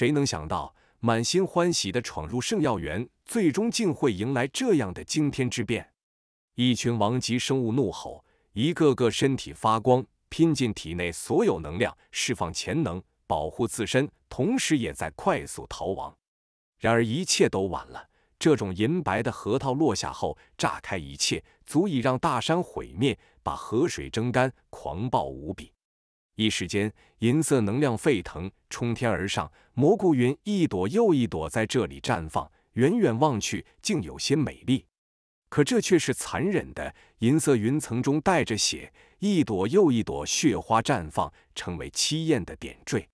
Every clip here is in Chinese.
谁能想到，满心欢喜的闯入圣药园，最终竟会迎来这样的惊天之变？一群王级生物怒吼，一个个身体发光，拼尽体内所有能量，释放潜能，保护自身，同时也在快速逃亡。然而一切都晚了，这种银白的核桃落下后，炸开一切，足以让大山毁灭，把河水蒸干，狂暴无比。一时间，银色能量沸腾，冲天而上，蘑菇云一朵又一朵在这里绽放，远远望去竟有些美丽。可这却是残忍的，银色云层中带着血，一朵又一朵血花绽放，成为凄艳的点缀。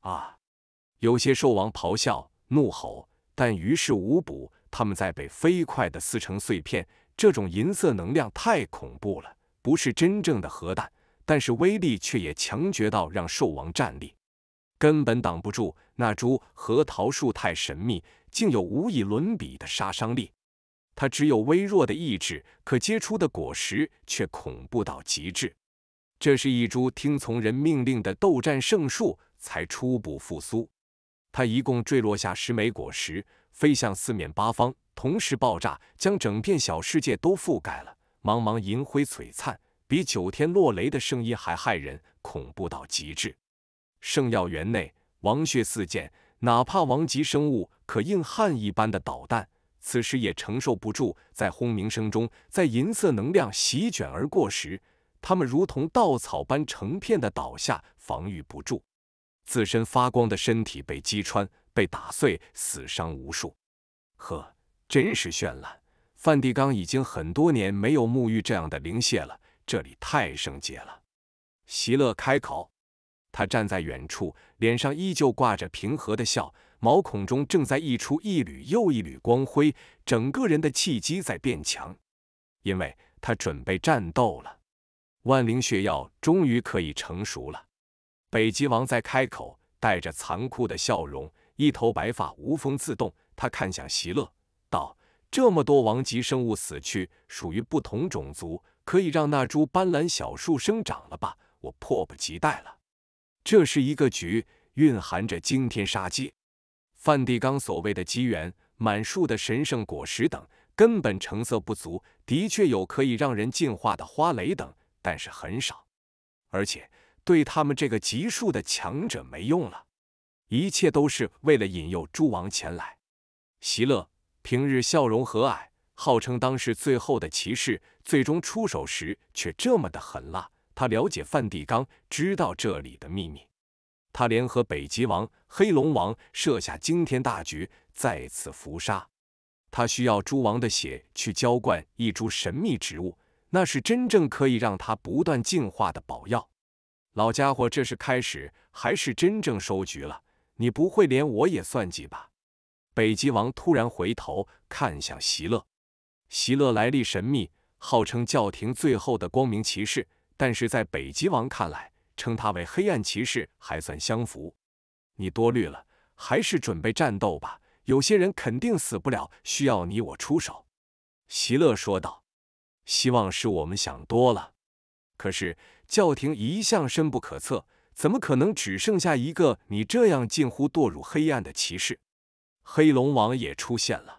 啊！有些兽王咆哮、怒吼，但于事无补，他们在被飞快地撕成碎片。这种银色能量太恐怖了，不是真正的核弹。但是威力却也强绝到让兽王战栗，根本挡不住。那株核桃树太神秘，竟有无以伦比的杀伤力。它只有微弱的意志，可结出的果实却恐怖到极致。这是一株听从人命令的斗战圣树，才初步复苏。它一共坠落下十枚果实，飞向四面八方，同时爆炸，将整片小世界都覆盖了，茫茫银辉璀璨。比九天落雷的声音还骇人，恐怖到极致。圣药园内，王血四溅，哪怕王级生物可硬汉一般的导弹，此时也承受不住。在轰鸣声中，在银色能量席卷而过时，他们如同稻草般成片的倒下，防御不住，自身发光的身体被击穿、被打碎，死伤无数。呵，真是绚烂！梵蒂冈已经很多年没有沐浴这样的灵血了。这里太圣洁了，席勒开口。他站在远处，脸上依旧挂着平和的笑，毛孔中正在溢出一缕又一缕光辉，整个人的气机在变强，因为他准备战斗了。万灵血药终于可以成熟了。北极王在开口，带着残酷的笑容，一头白发无风自动。他看向席勒，道：“这么多王级生物死去，属于不同种族。”可以让那株斑斓小树生长了吧？我迫不及待了。这是一个局，蕴含着惊天杀机。梵蒂冈所谓的机缘、满树的神圣果实等，根本成色不足。的确有可以让人进化的花蕾等，但是很少，而且对他们这个级数的强者没用了。一切都是为了引诱诸王前来。席勒平日笑容和蔼。号称当世最后的骑士，最终出手时却这么的狠辣。他了解梵蒂冈，知道这里的秘密。他联合北极王、黑龙王，设下惊天大局，再次伏杀。他需要诸王的血去浇灌一株神秘植物，那是真正可以让他不断进化的宝药。老家伙，这是开始还是真正收局了？你不会连我也算计吧？北极王突然回头看向席勒。席勒来历神秘，号称教廷最后的光明骑士，但是在北极王看来，称他为黑暗骑士还算相符。你多虑了，还是准备战斗吧。有些人肯定死不了，需要你我出手。”席勒说道。“希望是我们想多了，可是教廷一向深不可测，怎么可能只剩下一个你这样近乎堕入黑暗的骑士？”黑龙王也出现了。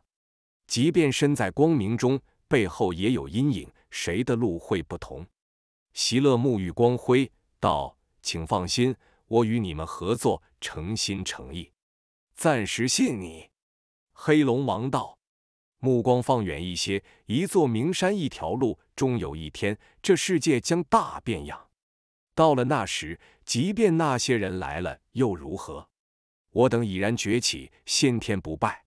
即便身在光明中，背后也有阴影。谁的路会不同？席勒沐浴光辉道：“请放心，我与你们合作，诚心诚意。”暂时信你。黑龙王道：“目光放远一些，一座名山，一条路，终有一天，这世界将大变样。到了那时，即便那些人来了又如何？我等已然崛起，先天不败。”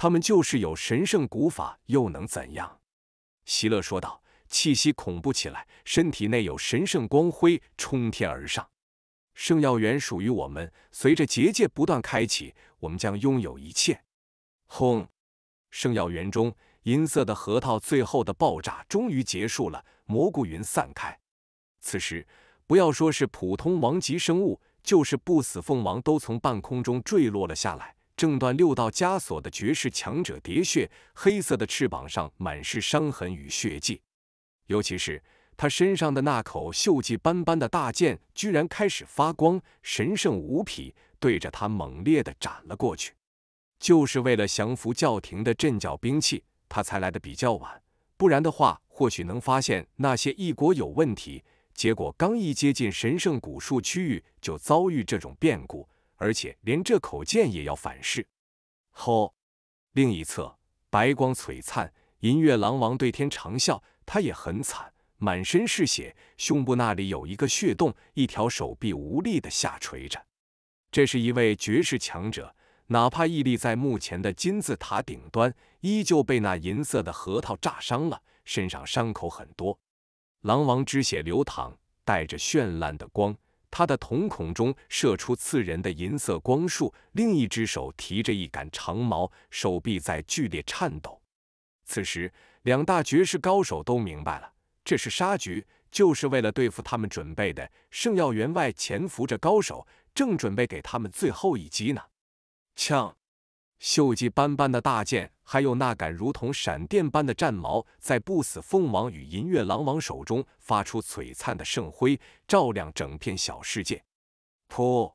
他们就是有神圣古法，又能怎样？席勒说道，气息恐怖起来，身体内有神圣光辉冲天而上。圣药园属于我们，随着结界不断开启，我们将拥有一切。轰！圣药园中，银色的核桃最后的爆炸终于结束了，蘑菇云散开。此时，不要说是普通王级生物，就是不死凤凰都从半空中坠落了下来。正断六道枷锁的绝世强者喋血，黑色的翅膀上满是伤痕与血迹，尤其是他身上的那口锈迹斑斑的大剑，居然开始发光，神圣无匹，对着他猛烈的斩了过去。就是为了降服教廷的阵脚兵器，他才来的比较晚，不然的话，或许能发现那些异国有问题。结果刚一接近神圣古树区域，就遭遇这种变故。而且连这口剑也要反噬。吼！另一侧白光璀璨，银月狼王对天长啸。他也很惨，满身是血，胸部那里有一个血洞，一条手臂无力的下垂着。这是一位绝世强者，哪怕屹立在目前的金字塔顶端，依旧被那银色的核桃炸伤了，身上伤口很多。狼王之血流淌，带着绚烂的光。他的瞳孔中射出刺人的银色光束，另一只手提着一杆长矛，手臂在剧烈颤抖。此时，两大绝世高手都明白了，这是杀局，就是为了对付他们准备的。圣耀园外潜伏着高手，正准备给他们最后一击呢。呛！锈迹斑斑的大剑，还有那杆如同闪电般的战矛，在不死凤王与银月狼王手中发出璀璨的圣辉，照亮整片小世界。噗！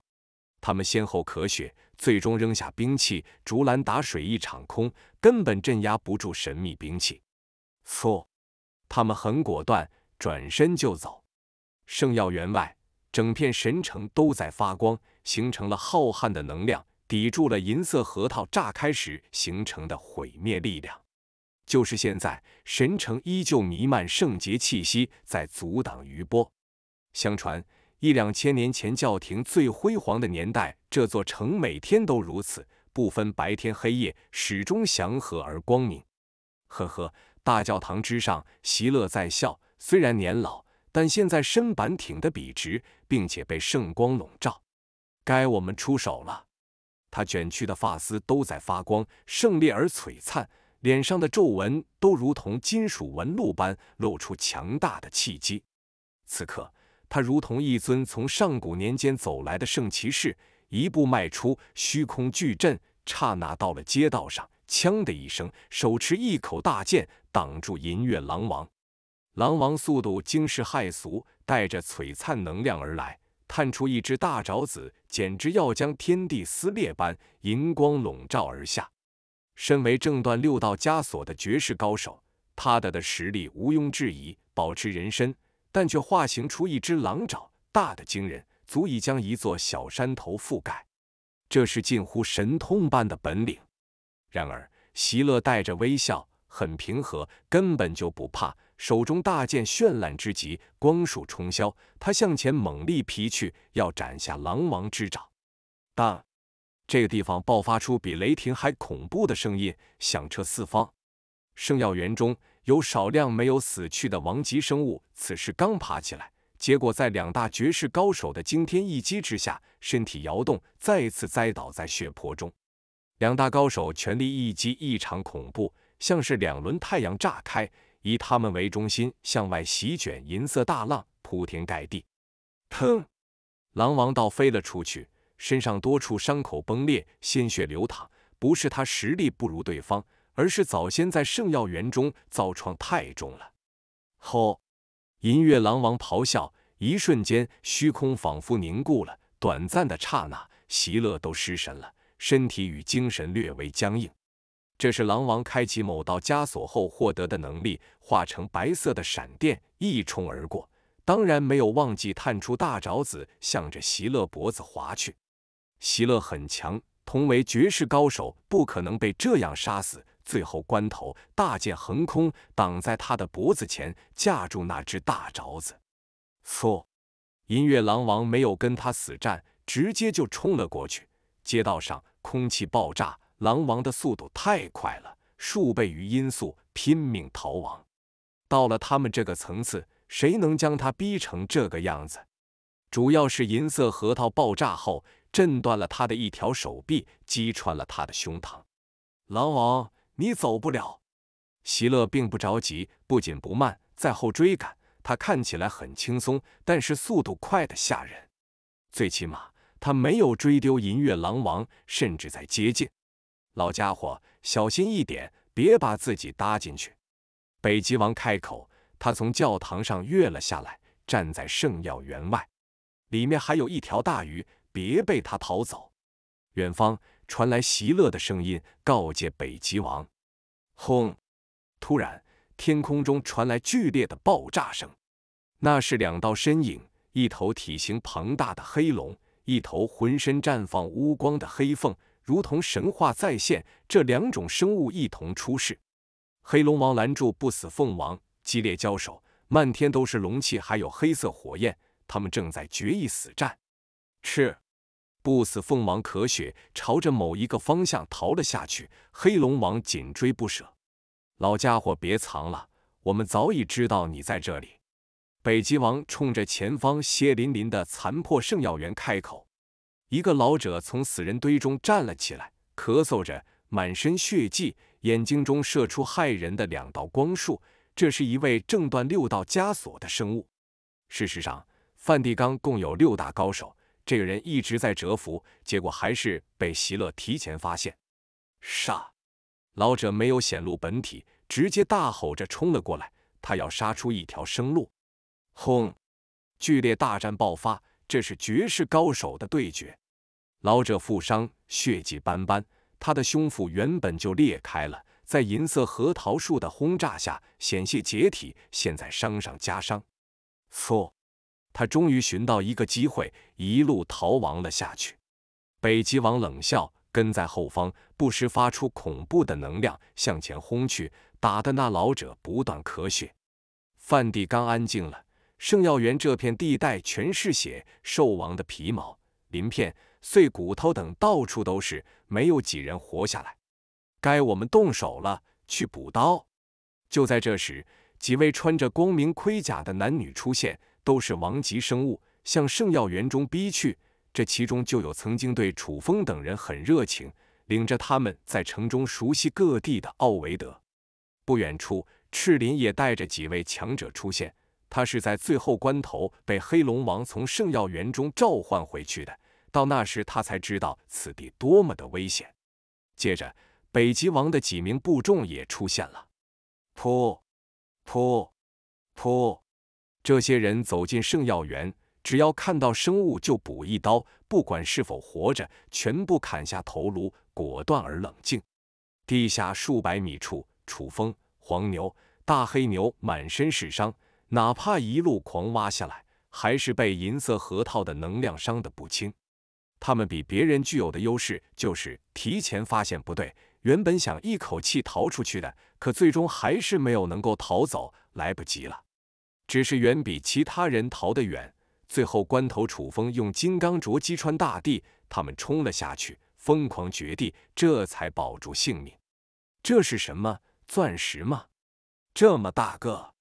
他们先后咳血，最终扔下兵器，竹篮打水一场空，根本镇压不住神秘兵器。噗！他们很果断，转身就走。圣耀园外，整片神城都在发光，形成了浩瀚的能量。抵住了银色核桃炸开时形成的毁灭力量。就是现在，神城依旧弥漫圣洁气息，在阻挡余波。相传一两千年前，教廷最辉煌的年代，这座城每天都如此，不分白天黑夜，始终祥和而光明。呵呵，大教堂之上，席勒在笑。虽然年老，但现在身板挺得笔直，并且被圣光笼罩。该我们出手了。他卷曲的发丝都在发光，胜烈而璀璨，脸上的皱纹都如同金属纹路般，露出强大的气机。此刻，他如同一尊从上古年间走来的圣骑士，一步迈出，虚空巨震，刹那到了街道上。枪的一声，手持一口大剑，挡住银月狼王。狼王速度惊世骇俗，带着璀璨能量而来。探出一只大爪子，简直要将天地撕裂般，银光笼罩而下。身为正断六道枷锁的绝世高手，他的的实力毋庸置疑。保持人身，但却化形出一只狼爪，大的惊人，足以将一座小山头覆盖。这是近乎神通般的本领。然而，席勒带着微笑，很平和，根本就不怕。手中大剑绚烂之极，光束冲霄。他向前猛力劈去，要斩下狼王之爪。当这个地方爆发出比雷霆还恐怖的声音，响彻四方。圣耀园中有少量没有死去的王级生物，此时刚爬起来，结果在两大绝世高手的惊天一击之下，身体摇动，再次栽倒在血泊中。两大高手全力一击，异常恐怖，像是两轮太阳炸开。以他们为中心，向外席卷银色大浪，铺天盖地。砰！狼王倒飞了出去，身上多处伤口崩裂，鲜血流淌。不是他实力不如对方，而是早先在圣药园中遭创太重了。吼！银月狼王咆哮，一瞬间，虚空仿佛凝固了。短暂的刹那，席乐都失神了，身体与精神略微僵硬。这是狼王开启某道枷锁后获得的能力，化成白色的闪电一冲而过，当然没有忘记探出大爪子，向着席勒脖子划去。席勒很强，同为绝世高手，不可能被这样杀死。最后关头，大剑横空挡在他的脖子前，架住那只大爪子。错，音乐狼王没有跟他死战，直接就冲了过去。街道上空气爆炸。狼王的速度太快了，数倍于音速，拼命逃亡。到了他们这个层次，谁能将他逼成这个样子？主要是银色核桃爆炸后，震断了他的一条手臂，击穿了他的胸膛。狼王，你走不了。席勒并不着急，不紧不慢，在后追赶。他看起来很轻松，但是速度快得吓人。最起码，他没有追丢银月狼王，甚至在接近。老家伙，小心一点，别把自己搭进去。北极王开口，他从教堂上跃了下来，站在圣药园外。里面还有一条大鱼，别被它逃走。远方传来席乐的声音，告诫北极王。轰！突然，天空中传来剧烈的爆炸声。那是两道身影，一头体型庞大的黑龙，一头浑身绽放乌光的黑凤。如同神话再现，这两种生物一同出世。黑龙王拦住不死凤王，激烈交手，漫天都是龙气，还有黑色火焰，他们正在决一死战。吃！不死凤王咳血，朝着某一个方向逃了下去。黑龙王紧追不舍。老家伙，别藏了，我们早已知道你在这里。北极王冲着前方血淋淋的残破圣药园开口。一个老者从死人堆中站了起来，咳嗽着，满身血迹，眼睛中射出骇人的两道光束。这是一位正断六道枷锁的生物。事实上，梵蒂冈共有六大高手，这个人一直在蛰伏，结果还是被席勒提前发现。杀！老者没有显露本体，直接大吼着冲了过来。他要杀出一条生路。轰！剧烈大战爆发，这是绝世高手的对决。老者负伤，血迹斑斑。他的胸腹原本就裂开了，在银色核桃树的轰炸下，险些解体。现在伤上加伤。错，他终于寻到一个机会，一路逃亡了下去。北极王冷笑，跟在后方，不时发出恐怖的能量向前轰去，打得那老者不断咳血。梵蒂冈安静了。圣耀园这片地带全是血，兽王的皮毛鳞片。碎骨头等到处都是，没有几人活下来。该我们动手了，去补刀。就在这时，几位穿着光明盔甲的男女出现，都是王级生物，向圣药园中逼去。这其中就有曾经对楚风等人很热情，领着他们在城中熟悉各地的奥维德。不远处，赤林也带着几位强者出现，他是在最后关头被黑龙王从圣药园中召唤回去的。到那时，他才知道此地多么的危险。接着，北极王的几名部众也出现了。噗，噗，噗！这些人走进圣药园，只要看到生物就补一刀，不管是否活着，全部砍下头颅，果断而冷静。地下数百米处，楚风、黄牛、大黑牛满身是伤，哪怕一路狂挖下来，还是被银色核桃的能量伤得不轻。他们比别人具有的优势就是提前发现不对，原本想一口气逃出去的，可最终还是没有能够逃走，来不及了。只是远比其他人逃得远。最后关头，楚风用金刚镯击穿大地，他们冲了下去，疯狂绝地，这才保住性命。这是什么钻石吗？这么大个？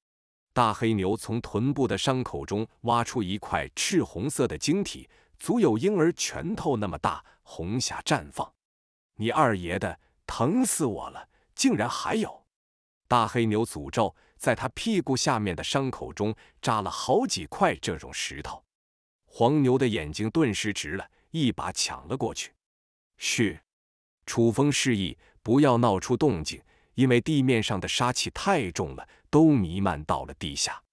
大黑牛从臀部的伤口中挖出一块赤红色的晶体。足有婴儿拳头那么大，红霞绽放。你二爷的，疼死我了！竟然还有大黑牛诅咒，在他屁股下面的伤口中扎了好几块这种石头。黄牛的眼睛顿时直了，一把抢了过去。是，楚风示意不要闹出动静，因为地面上的杀气太重了，都弥漫到了地下。